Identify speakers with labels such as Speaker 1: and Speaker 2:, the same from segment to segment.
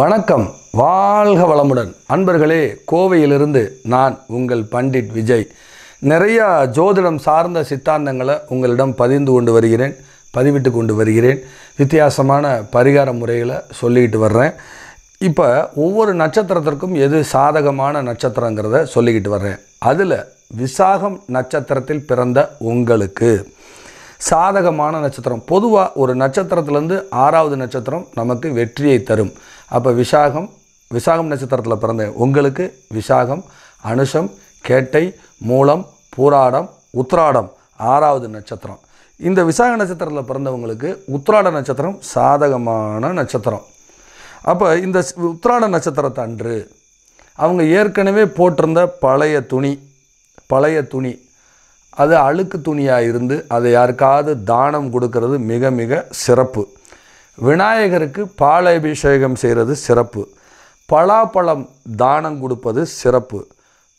Speaker 1: வணக்கம் வாழ்க வளமுடன் அன்பர்களே கோவையிலிருந்து நான் உங்கள் பண்டிட் விஜய் நிறையா ஜோதிடம் சார்ந்த சித்தாந்தங்களை உங்களிடம் பதிந்து கொண்டு வருகிறேன் பதிவிட்டு கொண்டு வருகிறேன் வித்தியாசமான பரிகார முறைகளை சொல்லிக்கிட்டு வர்றேன் இப்போ ஒவ்வொரு நட்சத்திரத்திற்கும் எது சாதகமான நட்சத்திரங்கிறத சொல்லிக்கிட்டு வர்றேன் அதில் விசாகம் நட்சத்திரத்தில் பிறந்த உங்களுக்கு சாதகமான நட்சத்திரம் பொதுவாக ஒரு நட்சத்திரத்துலேருந்து ஆறாவது நட்சத்திரம் நமக்கு வெற்றியை தரும் அப்போ விசாகம் விசாகம் நட்சத்திரத்தில் பிறந்த உங்களுக்கு விசாகம் அனுஷம் கேட்டை மூலம் பூராடம் உத்ராடம் ஆறாவது நட்சத்திரம் இந்த விசாக நட்சத்திரத்தில் பிறந்தவங்களுக்கு உத்ராட நட்சத்திரம் சாதகமான நட்சத்திரம் அப்போ இந்த உத்ராட நட்சத்திரத்தை அன்று அவங்க ஏற்கனவே போட்டிருந்த பழைய துணி பழைய துணி அது அழுக்கு துணியாக இருந்து அதை யாருக்காவது தானம் கொடுக்கறது மிக மிக சிறப்பு விநாயகருக்கு பால அபிஷேகம் செய்கிறது சிறப்பு பலாப்பழம் தானம் கொடுப்பது சிறப்பு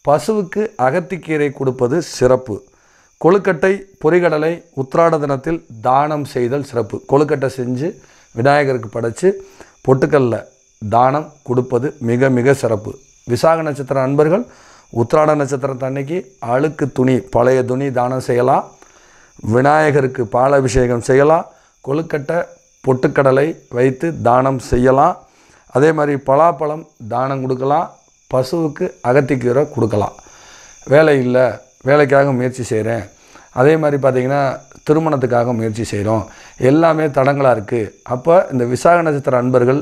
Speaker 1: பசுவுக்கு அகத்திக்கீரை கொடுப்பது சிறப்பு கொழுக்கட்டை பொறிகடலை உத்திராட தினத்தில் தானம் செய்தல் சிறப்பு கொழுக்கட்டை செஞ்சு விநாயகருக்கு படைத்து பொட்டுக்கல்ல தானம் கொடுப்பது மிக மிக சிறப்பு விசாக நட்சத்திர நண்பர்கள் உத்திராட நட்சத்திரத்து அன்னைக்கு அழுக்கு துணி பழைய துணி தானம் செய்யலாம் விநாயகருக்கு பாலாபிஷேகம் செய்யலாம் கொழுக்கட்டை பொட்டுக்கடலை வைத்து தானம் செய்யலாம் அதே மாதிரி பலாப்பழம் தானம் கொடுக்கலாம் பசுவுக்கு அகத்திக்கீரை கொடுக்கலாம் வேலை இல்லை வேலைக்காக முயற்சி செய்கிறேன் அதே மாதிரி பார்த்திங்கன்னா திருமணத்துக்காக முயற்சி செய்கிறோம் எல்லாமே தடங்களாக இருக்குது அப்போ இந்த விசாக நட்சத்திர அன்பர்கள்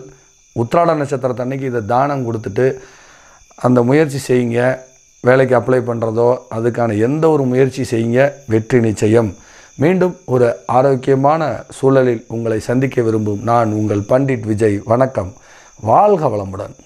Speaker 1: உத்ராட நட்சத்திரத்தன்னைக்கு இதை தானம் கொடுத்துட்டு அந்த முயற்சி செய்யுங்க வேலைக்கு அப்ளை பண்ணுறதோ அதுக்கான எந்த ஒரு முயற்சி செய்யுங்க வெற்றி நிச்சயம் மீண்டும் ஒரு ஆரோக்கியமான சூழலில் உங்களை சந்திக்க விரும்பும் நான் உங்கள் பண்டிட் விஜய் வணக்கம் வாழ்க வளமுடன்